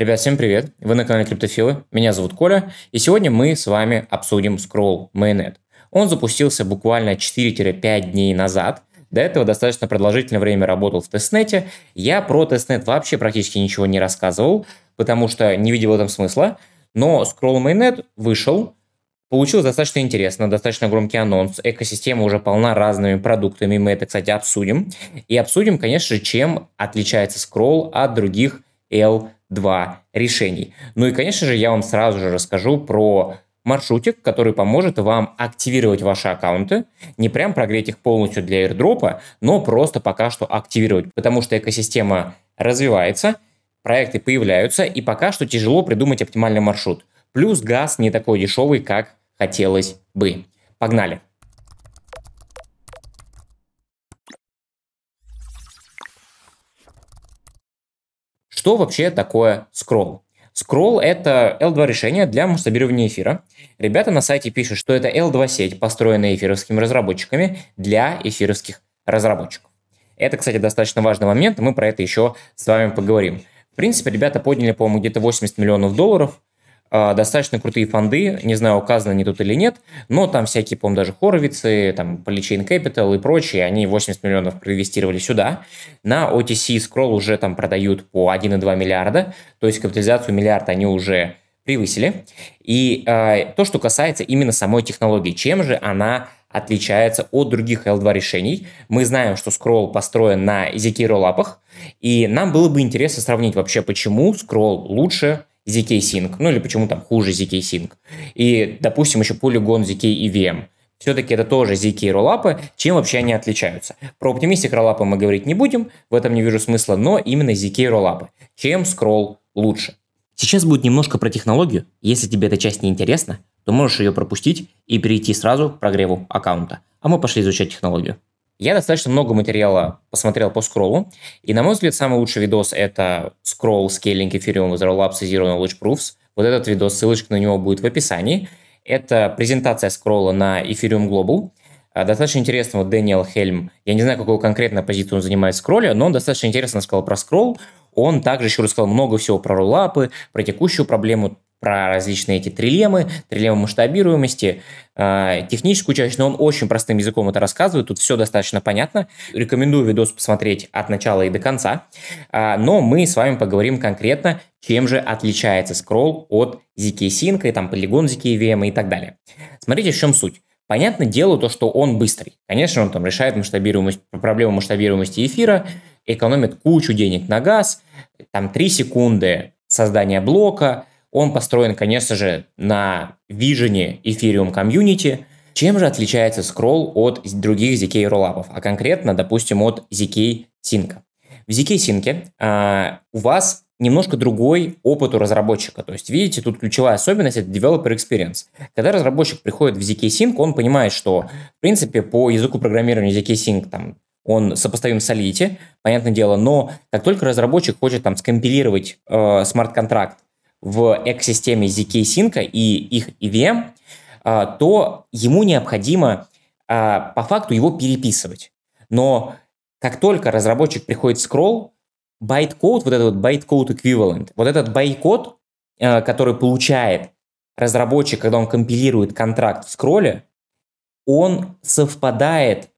Ребят, всем привет! Вы на канале Криптофилы, меня зовут Коля, и сегодня мы с вами обсудим Scroll Mainnet. Он запустился буквально 4-5 дней назад, до этого достаточно продолжительное время работал в тестнете. Я про тестнет вообще практически ничего не рассказывал, потому что не видел в этом смысла. Но Scroll Mainnet вышел, Получилось достаточно интересно, достаточно громкий анонс. Экосистема уже полна разными продуктами, мы это, кстати, обсудим. И обсудим, конечно же, чем отличается Scroll от других L два решений. Ну и, конечно же, я вам сразу же расскажу про маршрутик, который поможет вам активировать ваши аккаунты, не прям прогреть их полностью для airdropа, но просто пока что активировать, потому что экосистема развивается, проекты появляются, и пока что тяжело придумать оптимальный маршрут. Плюс газ не такой дешевый, как хотелось бы. Погнали! Что вообще такое скролл? Scroll — это L2 решение для масштабирования эфира. Ребята на сайте пишут, что это L2 сеть, построенная эфировскими разработчиками для эфировских разработчиков. Это, кстати, достаточно важный момент, мы про это еще с вами поговорим. В принципе, ребята подняли, по-моему, где-то 80 миллионов долларов а, достаточно крутые фонды, не знаю, указаны они тут или нет, но там всякие, по-моему, даже Хоровицы, там Polychain Capital и прочие, они 80 миллионов проинвестировали сюда. На OTC Scroll уже там продают по 1,2 миллиарда, то есть капитализацию миллиарда они уже превысили. И э, то, что касается именно самой технологии, чем же она отличается от других L2 решений. Мы знаем, что Scroll построен на ZK лапах, и нам было бы интересно сравнить вообще, почему Scroll лучше, ZK Sync, ну или почему там хуже ZK Sync, и, допустим, еще Polygon, ZK EVM. Все-таки это тоже ZK роллапы, чем вообще они отличаются. Про оптимистик роллапы мы говорить не будем, в этом не вижу смысла, но именно ZK роллапы. Чем скролл лучше? Сейчас будет немножко про технологию. Если тебе эта часть не интересна, то можешь ее пропустить и перейти сразу к прогреву аккаунта. А мы пошли изучать технологию. Я достаточно много материала посмотрел по скроллу, и, на мой взгляд, самый лучший видос – это скролл Scaling Ethereum with Rollups и Zero Knowledge Proofs. Вот этот видос, ссылочка на него будет в описании. Это презентация скролла на Ethereum Global. А, достаточно интересно, вот Дэниел Хельм, я не знаю, какую конкретно позицию он занимает в скролле, но он достаточно интересно сказал про скролл. Он также еще рассказал много всего про роллапы, про текущую проблему про различные эти трилемы, трилемы масштабируемости, э, техническую часть, но он очень простым языком это рассказывает, тут все достаточно понятно. Рекомендую видос посмотреть от начала и до конца. Э, но мы с вами поговорим конкретно, чем же отличается скролл от ZK-Sync, и там полигон ZK-VM и так далее. Смотрите, в чем суть. Понятное дело то, что он быстрый. Конечно, он там решает масштабируемость, проблему масштабируемости эфира, экономит кучу денег на газ, там 3 секунды создания блока, он построен, конечно же, на вижене Ethereum Community. Чем же отличается скролл от других ZK роллапов, а конкретно, допустим, от ZK Sync? В ZK Sync а, у вас немножко другой опыт у разработчика. То есть, видите, тут ключевая особенность – это developer experience. Когда разработчик приходит в ZK Sync, он понимает, что, в принципе, по языку программирования ZK Sync там, он сопоставим с solidity, понятное дело, но как только разработчик хочет там скомпилировать э, смарт-контракт в экосистеме ZK Sync и их EVM, а, то ему необходимо а, по факту его переписывать. Но как только разработчик приходит скролл, байткод, вот этот вот байткод эквивалент, вот этот байткод, а, который получает разработчик, когда он компилирует контракт в скролле, он совпадает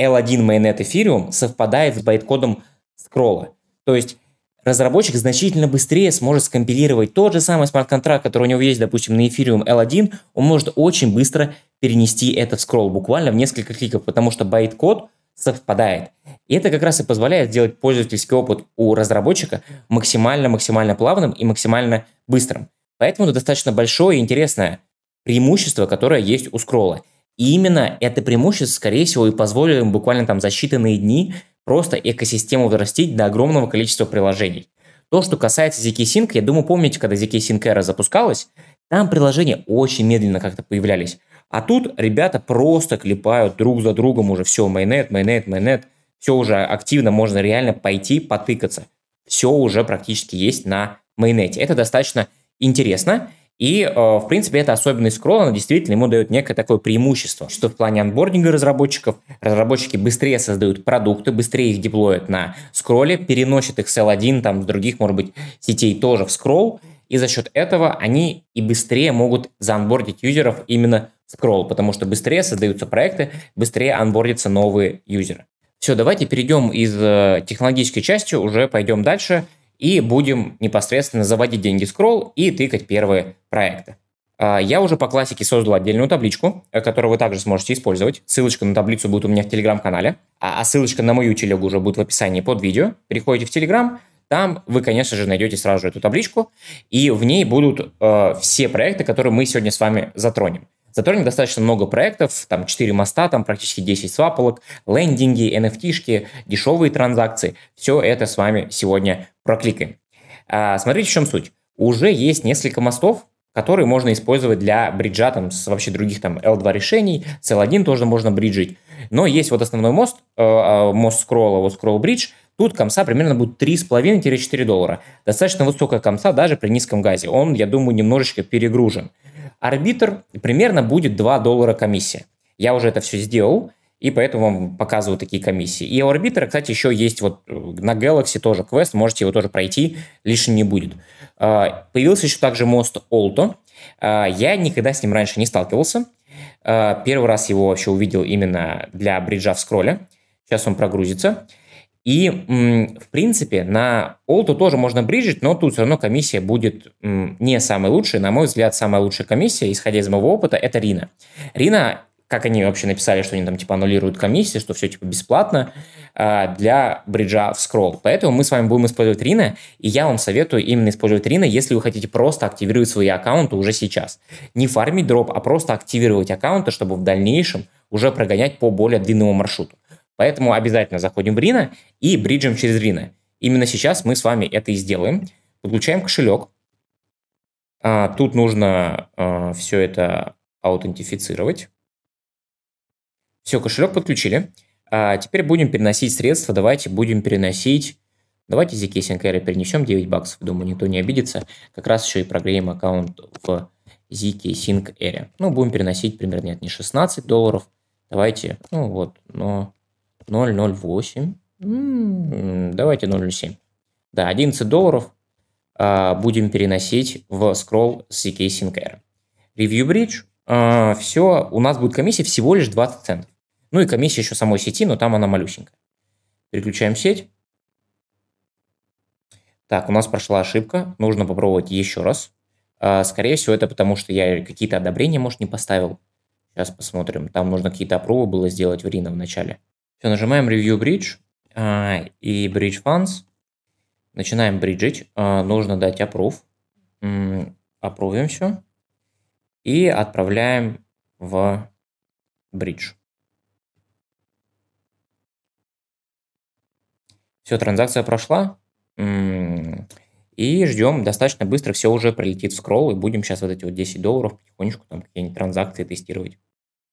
L1 mainnet Ethereum совпадает с байткодом скролла. То есть разработчик значительно быстрее сможет скомпилировать тот же самый смарт-контракт, который у него есть, допустим, на Ethereum L1, он может очень быстро перенести это в скролл, буквально в несколько кликов, потому что байт-код совпадает. И это как раз и позволяет сделать пользовательский опыт у разработчика максимально-максимально плавным и максимально быстрым. Поэтому это достаточно большое и интересное преимущество, которое есть у скролла. И именно это преимущество, скорее всего, и позволило им буквально там за считанные дни просто экосистему вырастить до огромного количества приложений. То, что касается ZK-Sync, я думаю, помните, когда ZK-Sync Era запускалась, там приложения очень медленно как-то появлялись. А тут ребята просто клепают друг за другом уже все, майонет, майонет, майонет. Все уже активно, можно реально пойти потыкаться. Все уже практически есть на майонете. Это достаточно интересно. И, э, в принципе, эта особенность скролла, она действительно ему дает некое такое преимущество, что в плане анбординга разработчиков, разработчики быстрее создают продукты, быстрее их деплоят на скролле, переносят их с L1, там, с других, может быть, сетей тоже в скролл, и за счет этого они и быстрее могут заанбордить юзеров именно в скролл, потому что быстрее создаются проекты, быстрее анбордятся новые юзеры. Все, давайте перейдем из э, технологической части, уже пойдем дальше – и будем непосредственно заводить деньги скролл и тыкать первые проекты. А, я уже по классике создал отдельную табличку, э, которую вы также сможете использовать. Ссылочка на таблицу будет у меня в телеграм-канале, а, а ссылочка на мою телегу уже будет в описании под видео. Переходите в телеграм, там вы, конечно же, найдете сразу же эту табличку, и в ней будут э, все проекты, которые мы сегодня с вами затронем. Заторник достаточно много проектов, там 4 моста, там практически 10 свапалок, лендинги, NFT-шки, дешевые транзакции. Все это с вами сегодня прокликаем. А, смотрите, в чем суть. Уже есть несколько мостов, которые можно использовать для бриджа там, с вообще других там L2 решений, с L1 тоже можно бриджить. Но есть вот основной мост, э, а, мост скролла, вот скролл бридж, тут комса примерно будет 3,5-4 доллара. Достаточно высокая комса даже при низком газе. Он, я думаю, немножечко перегружен арбитр примерно будет 2 доллара комиссия. Я уже это все сделал, и поэтому вам показываю такие комиссии. И у арбитра, кстати, еще есть вот э, на Galaxy тоже квест, можете его тоже пройти, лишним не будет. А, появился еще также мост Олто. А, я никогда с ним раньше не сталкивался. А, первый раз его вообще увидел именно для бриджа в скролле. Сейчас он прогрузится. И, в принципе, на Олту тоже можно бриджить, но тут все равно комиссия будет не самой лучшей. На мой взгляд, самая лучшая комиссия, исходя из моего опыта, это Рина. Рина, как они вообще написали, что они там типа аннулируют комиссии, что все типа бесплатно а, для бриджа в скролл. Поэтому мы с вами будем использовать Рина, и я вам советую именно использовать Рина, если вы хотите просто активировать свои аккаунты уже сейчас. Не фармить дроп, а просто активировать аккаунты, чтобы в дальнейшем уже прогонять по более длинному маршруту. Поэтому обязательно заходим в Рина и бриджем через Рина. Именно сейчас мы с вами это и сделаем. Подключаем кошелек. А, тут нужно а, все это аутентифицировать. Все, кошелек подключили. А, теперь будем переносить средства. Давайте будем переносить... Давайте zcasing Air перенесем 9 баксов. Думаю, никто не обидится. Как раз еще и прогреем аккаунт в zcasing Air. Ну, будем переносить примерно, нет, не 16 долларов. Давайте, ну вот, но 0,08. Mm. Давайте 0,07. Да, 11 долларов а, будем переносить в скролл с CK e Sinclair. Review Bridge. А, все, у нас будет комиссия всего лишь 20 центов. Ну и комиссия еще самой сети, но там она малюсенькая. Переключаем сеть. Так, у нас прошла ошибка. Нужно попробовать еще раз. А, скорее всего, это потому, что я какие-то одобрения, может, не поставил. Сейчас посмотрим. Там нужно какие-то опробы было сделать в Рино в начале. Все, нажимаем Review Bridge а, и Bridge Funds. Начинаем бриджить. А, нужно дать Approve. Опровим все. И отправляем в Bridge. Все, транзакция прошла. И ждем, достаточно быстро все уже прилетит в скролл, и будем сейчас вот эти вот 10 долларов потихонечку там какие-нибудь транзакции тестировать.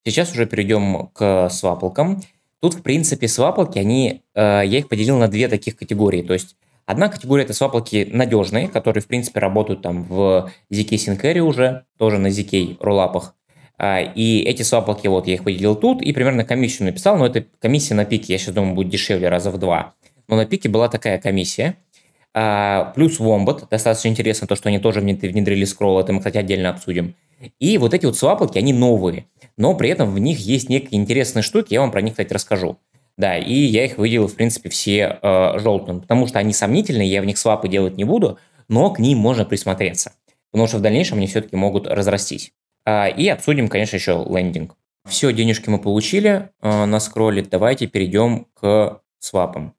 Сейчас уже перейдем к сваплкам. Тут, в принципе, сваплоки, они, э, я их поделил на две таких категории. То есть Одна категория – это сваплоки надежные, которые, в принципе, работают там в ZK Syncary уже, тоже на ZK роллапах. А, и эти сваплоки, вот я их поделил тут, и примерно комиссию написал, но это комиссия на пике, я сейчас думаю, будет дешевле раза в два. Но на пике была такая комиссия. А, плюс Wombat, достаточно интересно то, что они тоже внедрили скролл, это мы, кстати, отдельно обсудим. И вот эти вот сваплоки, они новые, но при этом в них есть некие интересные штуки, я вам про них, кстати, расскажу. Да, и я их выделил, в принципе, все э, желтым, потому что они сомнительные, я в них свапы делать не буду, но к ним можно присмотреться, потому что в дальнейшем они все-таки могут разрастись. А, и обсудим, конечно, еще лендинг. Все, денежки мы получили э, на скролле, давайте перейдем к свапам.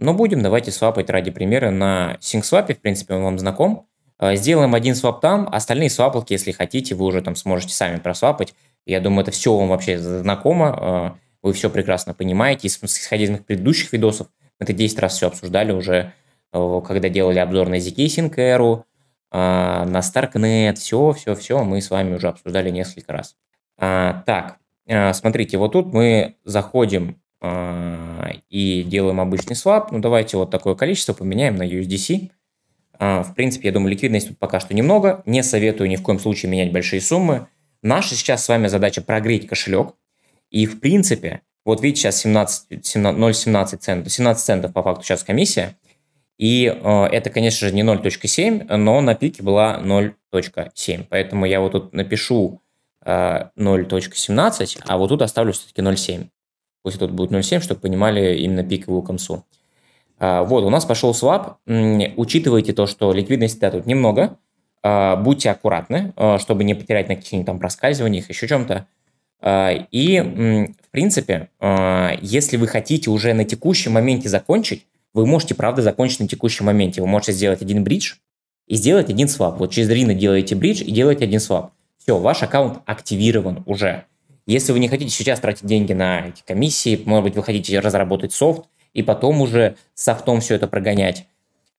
Но ну, будем, давайте свапать ради примера на SyncSwap, в принципе, он вам знаком. А, сделаем один свап там, остальные сваплки, если хотите, вы уже там сможете сами просвапать. Я думаю, это все вам вообще знакомо, а, вы все прекрасно понимаете. Исходя из моих предыдущих видосов, мы это 10 раз все обсуждали уже, а, когда делали обзор на ZK Sync Aero, на Starknet, все-все-все мы с вами уже обсуждали несколько раз. Так, смотрите, вот тут мы заходим и делаем обычный свап. Ну, давайте вот такое количество поменяем на USDC. А, в принципе, я думаю, ликвидность тут пока что немного. Не советую ни в коем случае менять большие суммы. Наша сейчас с вами задача прогреть кошелек. И, в принципе, вот видите, сейчас 17, 17, 0,17 центов, 17 центов по факту сейчас комиссия. И э, это, конечно же, не 0.7, но на пике была 0.7. Поэтому я вот тут напишу э, 0.17, а вот тут оставлю все-таки 0.7. Пусть тут будет 0.7, чтобы понимали именно пиковую концу. А, вот, у нас пошел свап. Учитывайте то, что ликвидности да, тут немного. А, будьте аккуратны, а, чтобы не потерять на каких-нибудь там проскальзываниях, еще чем-то. И, в принципе, если вы хотите уже на текущем моменте закончить, вы можете, правда, закончить на текущем моменте. Вы можете сделать один бридж и сделать один свап. Вот через Рина делаете бридж и делаете один свап. Все, ваш аккаунт активирован уже. Если вы не хотите сейчас тратить деньги на эти комиссии, может быть, вы хотите разработать софт, и потом уже с софтом все это прогонять.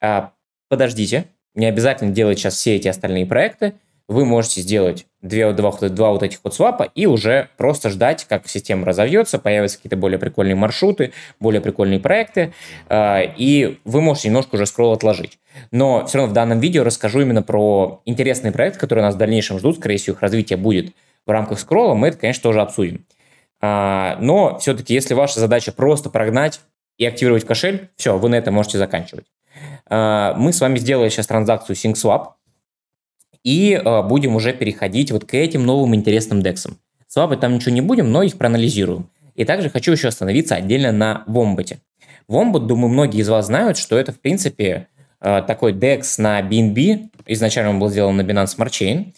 А, подождите, не обязательно делать сейчас все эти остальные проекты. Вы можете сделать две, два, два вот этих вот свапа и уже просто ждать, как система разовьется, появятся какие-то более прикольные маршруты, более прикольные проекты, а, и вы можете немножко уже скролл отложить. Но все равно в данном видео расскажу именно про интересные проекты, которые нас в дальнейшем ждут, скорее всего, их развитие будет в рамках скролла, мы это, конечно, тоже обсудим. А, но все-таки, если ваша задача просто прогнать и активировать кошель, все, вы на этом можете заканчивать. А, мы с вами сделали сейчас транзакцию SyncSwap и а, будем уже переходить вот к этим новым интересным дексам. Свапы там ничего не будем, но их проанализируем. И также хочу еще остановиться отдельно на Вомботе. Вомбот, думаю, многие из вас знают, что это, в принципе, а, такой DEX на BNB. Изначально он был сделан на Binance Smart Chain.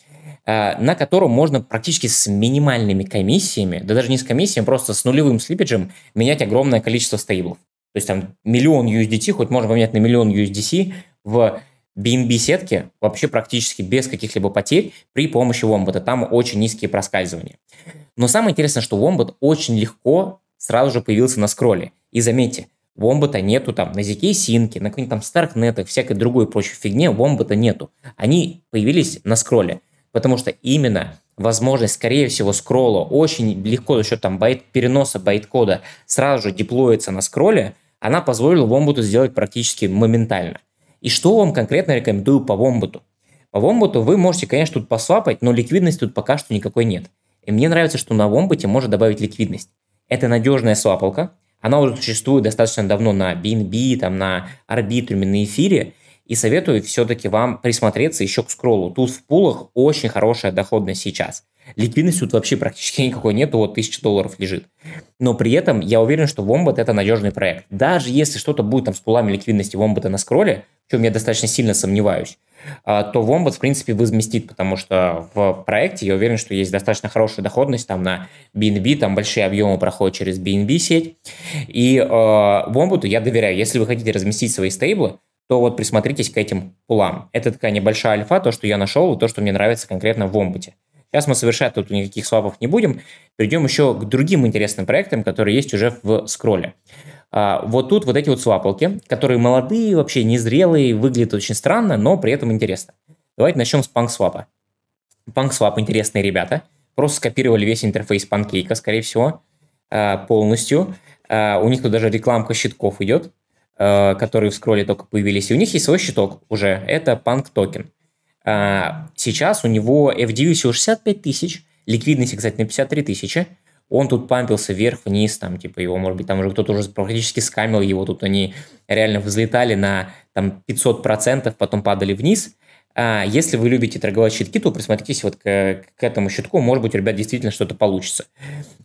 Э, на котором можно практически с минимальными комиссиями, да даже не с комиссиями, просто с нулевым слипеджем менять огромное количество стейблов. То есть там миллион USDT, хоть можно поменять на миллион USDC в BNB-сетке вообще практически без каких-либо потерь при помощи Wombat. Там очень низкие проскальзывания. Но самое интересное, что Wombat очень легко сразу же появился на скролле. И заметьте, Вомбата нету там на ZK синки, на каких-нибудь там Старкнетах, всякой другой прочей фигне Вомбата нету. Они появились на скролле потому что именно возможность, скорее всего, скролла очень легко за счет там байт, переноса байткода сразу же деплоится на скролле, она позволила Вомбуту сделать практически моментально. И что вам конкретно рекомендую по Вомбуту? По Вомбуту вы можете, конечно, тут посвапать, но ликвидности тут пока что никакой нет. И мне нравится, что на Вомбуте можно добавить ликвидность. Это надежная слапалка. она уже существует достаточно давно на BNB, там, на арбитруме, на эфире – и советую все-таки вам присмотреться еще к скроллу. Тут в пулах очень хорошая доходность сейчас. Ликвидность тут вообще практически никакой нету, вот 1000 долларов лежит. Но при этом я уверен, что Вомбат это надежный проект. Даже если что-то будет там с пулами ликвидности Вомбата на скролле, в чем я достаточно сильно сомневаюсь, а, то Вомбат в принципе, возместит, потому что в проекте я уверен, что есть достаточно хорошая доходность там на BNB, там большие объемы проходят через BNB сеть. И э, я доверяю. Если вы хотите разместить свои стейблы, то вот присмотритесь к этим пулам. Это такая небольшая альфа, то, что я нашел, и то, что мне нравится конкретно в омбуте. Сейчас мы совершать тут никаких свапов не будем. Перейдем еще к другим интересным проектам, которые есть уже в скролле. А, вот тут вот эти вот свапалки, которые молодые, вообще незрелые, выглядят очень странно, но при этом интересно. Давайте начнем с панк панк PunkSwap интересные ребята. Просто скопировали весь интерфейс панкейка, скорее всего, а, полностью. А, у них тут даже рекламка щитков идет. Э, которые в скролле только появились, и у них есть свой щиток уже, это панк токен. Сейчас у него FDU всего 65 тысяч, ликвидности, кстати, на 53 тысячи, он тут пампился вверх-вниз, там, типа, его, может быть, там уже кто-то уже практически скамил его, тут они реально взлетали на, там, 500%, потом падали вниз, а если вы любите торговать щитки, то присмотритесь вот к, к этому щитку, может быть, у ребят действительно что-то получится.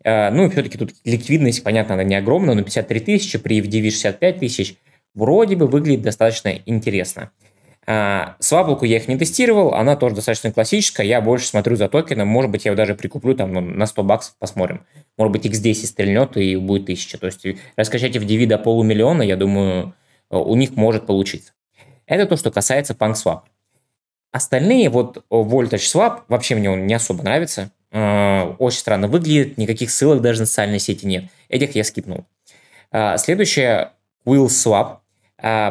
А, ну, все-таки тут ликвидность, понятно, она не огромная, но 53 тысячи при FDV 65 тысяч вроде бы выглядит достаточно интересно. А, сваблоку я их не тестировал, она тоже достаточно классическая, я больше смотрю за токеном, может быть, я его даже прикуплю там ну, на 100 баксов, посмотрим. Может быть, X10 стрельнет и будет 1000. То есть раскачать FDV до полумиллиона, я думаю, у них может получиться. Это то, что касается PunkSwap. Остальные, вот э, Voltage Swap, вообще мне он не особо нравится. Э, очень странно выглядит, никаких ссылок даже на социальные сети нет. Этих я скипнул. Э, следующее, Will Swap.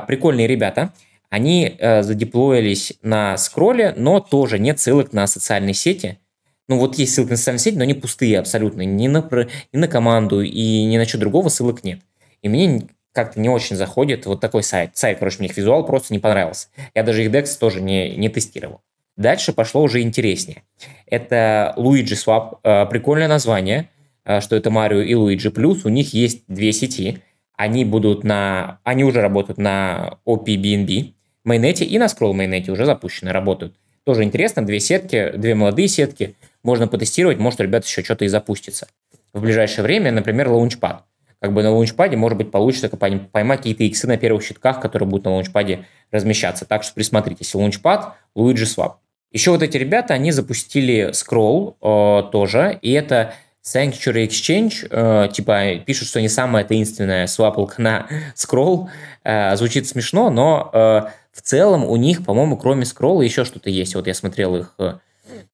Прикольные ребята. Они задеплоились на скролле, но тоже нет ссылок на социальные сети. Ну вот есть ссылки на социальные сети, но они пустые абсолютно. Ни на, ни на команду и ни на что другого ссылок нет. И мне как-то не очень заходит вот такой сайт. Сайт, короче, мне их визуал просто не понравился. Я даже их DEX тоже не, не тестировал. Дальше пошло уже интереснее. Это Luigi Swap, э, прикольное название, э, что это Марио и Луиджи. Плюс у них есть две сети. Они будут на... Они уже работают на OPBNB, Mainnet и на Scroll Mainnet уже запущены, работают. Тоже интересно, две сетки, две молодые сетки. Можно потестировать, может, ребята еще что-то и запустится. В ближайшее время, например, Launchpad – как бы на лаунчпаде, может быть, получится поймать какие-то иксы на первых щитках, которые будут на лаунчпаде размещаться. Так что присмотритесь. Лаунчпад, Луиджи Swap. Еще вот эти ребята, они запустили скролл э, тоже, и это Sanctuary Exchange, э, типа пишут, что не самая таинственная свапалка на скролл, э, звучит смешно, но э, в целом у них, по-моему, кроме скролла еще что-то есть. Вот я смотрел их, э,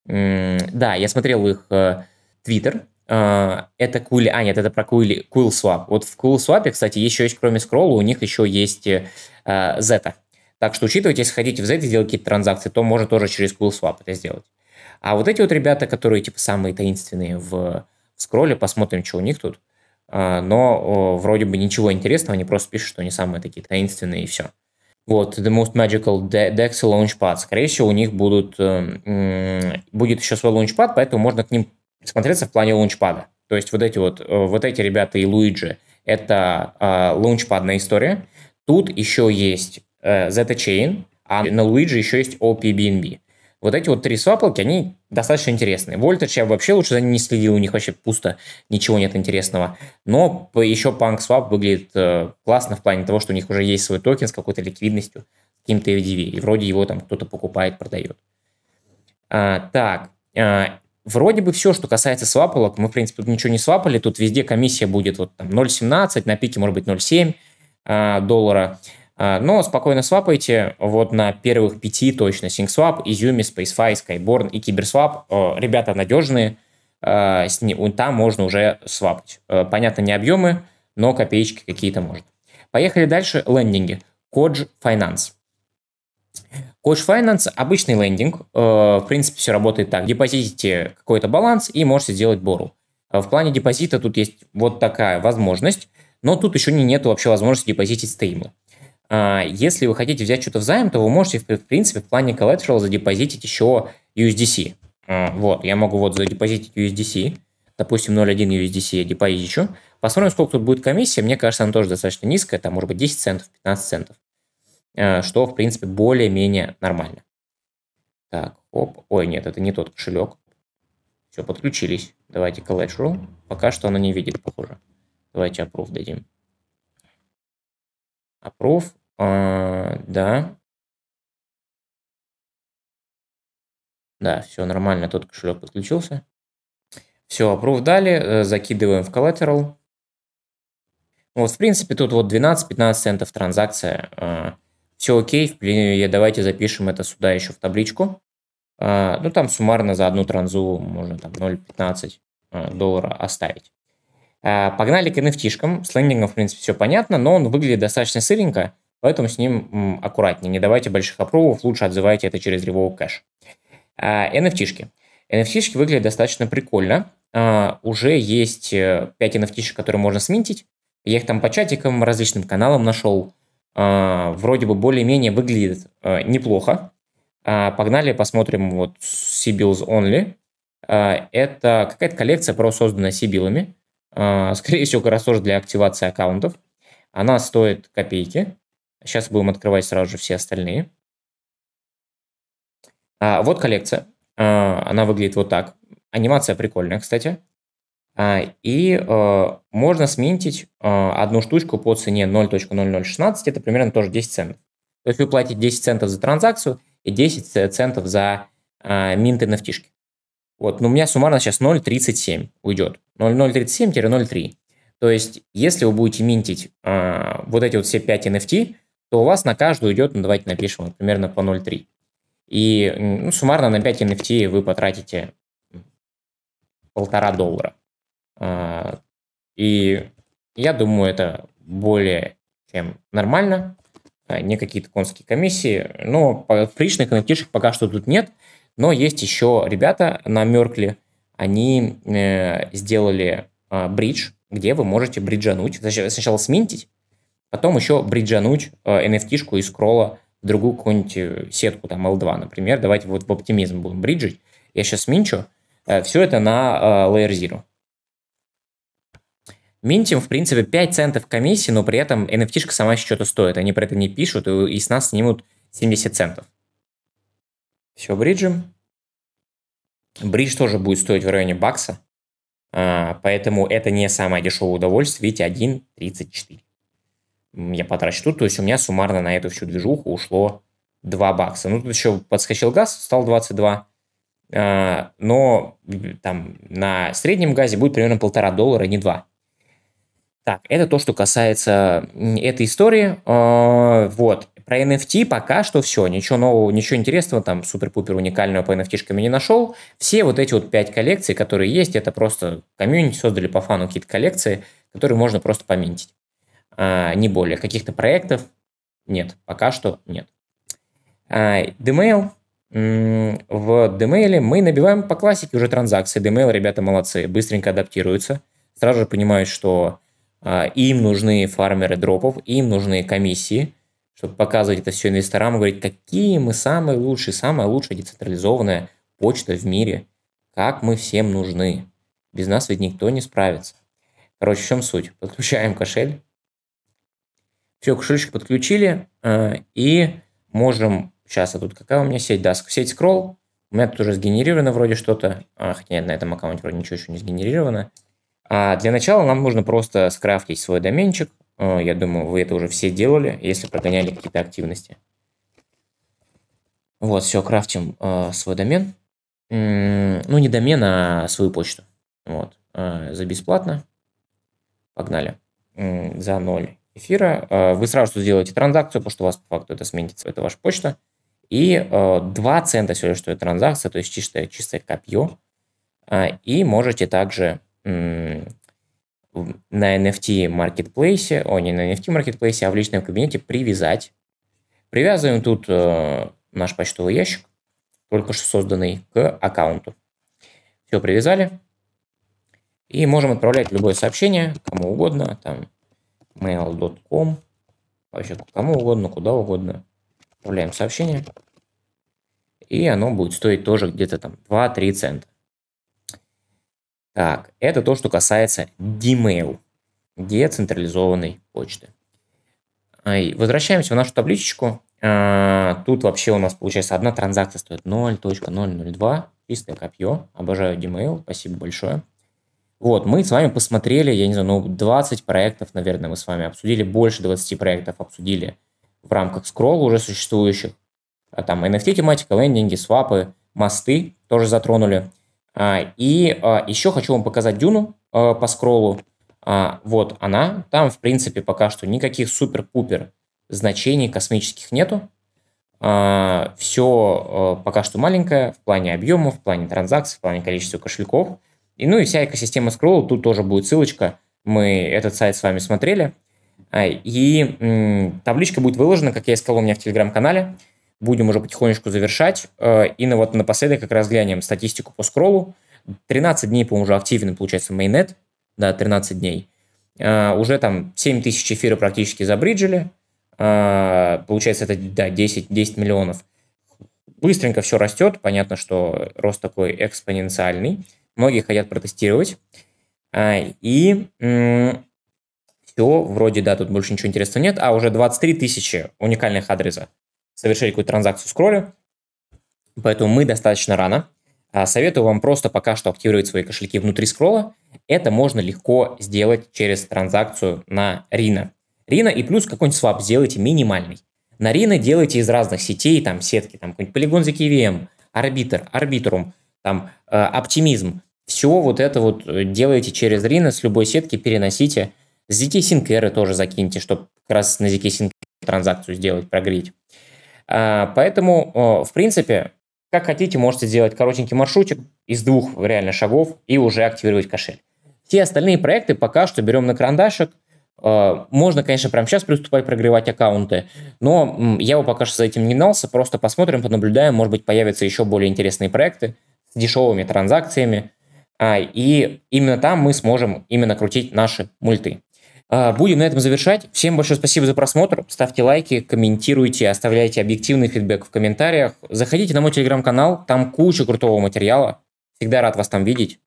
э, да, я смотрел их э, Twitter, а, это Quill... А, нет, это про Quill, Quill Swap. Вот в Quill Swap, кстати, еще есть, кроме скролла, у них еще есть э, а, Zeta. Так что учитывайте, если хотите в Zeta делать какие-то транзакции, то можно тоже через Quill Swap это сделать. А вот эти вот ребята, которые типа самые таинственные в, в скролле, посмотрим, что у них тут. Э, но э, вроде бы ничего интересного, они просто пишут, что они самые такие таинственные и все. Вот, The Most Magical Dex Launchpad. Скорее всего, у них будут, э, будет еще свой Launchpad, поэтому можно к ним смотреться в плане лаунчпада. То есть вот эти вот, э, вот эти ребята и Луиджи – это э, лаунчпадная история. Тут еще есть э, Zeta Chain, а на Луиджи еще есть OPBNB. Вот эти вот три сваплоки, они достаточно интересные. Вольтаж я вообще лучше за ними не следил, у них вообще пусто, ничего нет интересного. Но еще PunkSwap выглядит э, классно в плане того, что у них уже есть свой токен с какой-то ликвидностью, каким-то EDV, и вроде его там кто-то покупает, продает. А, так, а, Вроде бы все, что касается свапалок, мы, в принципе, тут ничего не свапали, тут везде комиссия будет вот 0,17, на пике может быть 0,7 э, а, доллара. Э, но спокойно свапайте, вот на первых пяти точно SyncSwap, Izumi, SpaceFi, Skyborn и Киберсвап. Э, ребята надежные, э, а, с, там можно уже свапать. Э, понятно, не объемы, но копеечки какие-то может. Поехали дальше, лендинги. Кодж Finance. Coach Finance – обычный лендинг. Э, в принципе, все работает так. Депозитите какой-то баланс и можете сделать бору. Э, в плане депозита тут есть вот такая возможность, но тут еще не нет вообще возможности депозитить стеймы. А, если вы хотите взять что-то взаим, то вы можете, в принципе, в плане collateral задепозитить еще USDC. Э, вот, я могу вот задепозитить USDC, допустим, 0.1 USDC я депозичу. Посмотрим, сколько тут будет комиссия. Мне кажется, она тоже достаточно низкая, там, может быть, 10 центов, 15 центов. Э, что, в принципе, более-менее нормально. Так, оп, ой, нет, это не тот кошелек. Все, подключились. Давайте collateral. Пока что она не видит, похоже. Давайте approve дадим. Approve, а, да. Да, все нормально, тот кошелек подключился. Все, approve дали, э, закидываем в collateral. Вот, в принципе, тут вот 12-15 центов транзакция все окей, в плене, давайте запишем это сюда еще в табличку. А, ну, там суммарно за одну транзу можно там 0,15 а, доллара оставить. А, погнали к NFT-шкам. С лендингом, в принципе, все понятно, но он выглядит достаточно сыренько, поэтому с ним аккуратнее. Не давайте больших опробов, лучше отзывайте это через ревок кэш. NFT-шки. NFT-шки выглядят достаточно прикольно. Уже есть 5 э, nft которые можно сминтить. Я их там по чатикам, различным каналам нашел. А, вроде бы более-менее выглядит а, неплохо. А, погнали, посмотрим вот Sibils Only. Это какая-то коллекция, просто созданная Сибилами. Скорее всего, как раз тоже для активации аккаунтов. Она стоит копейки. Сейчас будем открывать сразу же все остальные. Вот коллекция. Она выглядит вот так. Анимация прикольная, кстати. А, и а, можно сминтить а, одну штучку по цене 0.0016, это примерно тоже 10 центов. То есть вы платите 10 центов за транзакцию и 10 центов за минт nft Вот, но у меня суммарно сейчас 0.37 уйдет. 0.037-0.3. То есть, если вы будете минтить э, вот эти вот все 5 NFT, то у вас на каждую уйдет, ну давайте напишем, вот, примерно по 0.3. И ну, суммарно на 5 NFT вы потратите полтора доллара. А, и я думаю, это более чем нормально. А, не какие-то конские комиссии. Но приличных коннективщик пока что тут нет. Но есть еще ребята на Меркли. Они э, сделали а, бридж, где вы можете бриджануть. Сначала сминтить, потом еще бриджануть NFT-шку из скролла в другую какую-нибудь сетку, там L2, например. Давайте вот в оптимизм будем бриджить. Я сейчас сминчу. Э, Все это на Layer Zero. Минтим, в принципе, 5 центов комиссии, но при этом nft сама что-то стоит. Они про это не пишут, и с нас снимут 70 центов. Все, бриджем. Бридж тоже будет стоить в районе бакса. А, поэтому это не самое дешевое удовольствие. Видите, 1.34. Я потрачу тут. То есть у меня суммарно на эту всю движуху ушло 2 бакса. Ну, тут еще подскочил газ, стал 22. А, но там на среднем газе будет примерно полтора доллара, не 2. Так, это то, что касается этой истории. А, вот. Про NFT пока что все. Ничего нового, ничего интересного, там супер-пупер уникального по NFT-шкам не нашел. Все вот эти вот пять коллекций, которые есть, это просто комьюнити создали по фану какие-то коллекции, которые можно просто поминтить. А, не более. Каких-то проектов нет. Пока что нет. А, Demail. В Demail мы набиваем по классике уже транзакции. Demail, ребята, молодцы. Быстренько адаптируются. Сразу же понимают, что а, им нужны фармеры дропов, им нужны комиссии, чтобы показывать это все инвесторам и говорить, какие мы самые лучшие, самая лучшая децентрализованная почта в мире, как мы всем нужны. Без нас ведь никто не справится. Короче, в чем суть? Подключаем кошель. Все, кошелечек подключили, а, и можем... Сейчас, а тут какая у меня сеть? Да, сеть Scroll. У меня тут уже сгенерировано вроде что-то. А, хотя нет, на этом аккаунте вроде ничего еще не сгенерировано. А для начала нам нужно просто скрафтить свой доменчик. Э, я думаю, вы это уже все делали, если прогоняли какие-то активности. Вот, все, крафтим э, свой домен. ну, не домен, а свою почту. Вот, э, за бесплатно. Погнали. М за 0 эфира. Э, вы сразу сделаете транзакцию, потому что у вас по факту это сменится, это ваша почта. И э, 2 цента всего лишь стоит транзакция, то есть чистое, чистое копье. Э, и можете также на NFT маркетплейсе, о, не на NFT маркетплейсе, а в личном кабинете привязать. Привязываем тут э, наш почтовый ящик, только что созданный, к аккаунту. Все привязали. И можем отправлять любое сообщение кому угодно, там mail.com, вообще кому угодно, куда угодно. Отправляем сообщение. И оно будет стоить тоже где-то там 2-3 цента. Так, это то, что касается Gmail, децентрализованной почты. А, и возвращаемся в нашу табличечку. А, тут вообще у нас получается одна транзакция стоит 0.002, чистое копье. Обожаю Gmail, спасибо большое. Вот, мы с вами посмотрели, я не знаю, ну, 20 проектов, наверное, мы с вами обсудили, больше 20 проектов обсудили в рамках скролла уже существующих. А там NFT-тематика, лендинги, свапы, мосты тоже затронули – а, и а, еще хочу вам показать Дюну а, по скроллу. Вот она. Там, в принципе, пока что никаких супер-пупер значений космических нету. Все пока что маленькое в плане объема, в плане транзакций, в плане количества кошельков. И, ну и вся экосистема скролла, тут тоже будет ссылочка. Мы этот сайт с вами смотрели. И м, табличка будет выложена, как я и сказал, у меня в телеграм-канале будем уже потихонечку завершать. Э, и на, вот напоследок как раз глянем статистику по скроллу. 13 дней, по-моему, уже активен, получается, Mainnet. Да, 13 дней. Э, уже там 7 тысяч эфира практически забриджили. Э, получается, это да, 10, 10 миллионов. Быстренько все растет. Понятно, что рост такой экспоненциальный. Многие хотят протестировать. И все, вроде, да, тут больше ничего интересного нет. А, уже 23 тысячи уникальных адресов совершили какую-то транзакцию с кролю. Поэтому мы достаточно рано. А советую вам просто пока что активировать свои кошельки внутри скролла. Это можно легко сделать через транзакцию на Рина. Рина и плюс какой-нибудь свап сделайте минимальный. На Рина делайте из разных сетей, там сетки, там какой-нибудь полигон за KVM, арбитр, арбитрум, там оптимизм. Э, Все вот это вот э, делайте через Рина, с любой сетки переносите. С ZK Sync тоже закиньте, чтобы как раз на ZK Sync транзакцию сделать, прогреть. А, поэтому, в принципе, как хотите, можете сделать коротенький маршрутик из двух реально шагов и уже активировать кошель. Все остальные проекты пока что берем на карандашик. А, можно, конечно, прямо сейчас приступать прогревать аккаунты, но я бы пока что за этим не гнался, просто посмотрим, понаблюдаем, может быть, появятся еще более интересные проекты с дешевыми транзакциями, а, и именно там мы сможем именно крутить наши мульты. А, будем на этом завершать. Всем большое спасибо за просмотр. Ставьте лайки, комментируйте, оставляйте объективный фидбэк в комментариях. Заходите на мой телеграм-канал, там куча крутого материала. Всегда рад вас там видеть.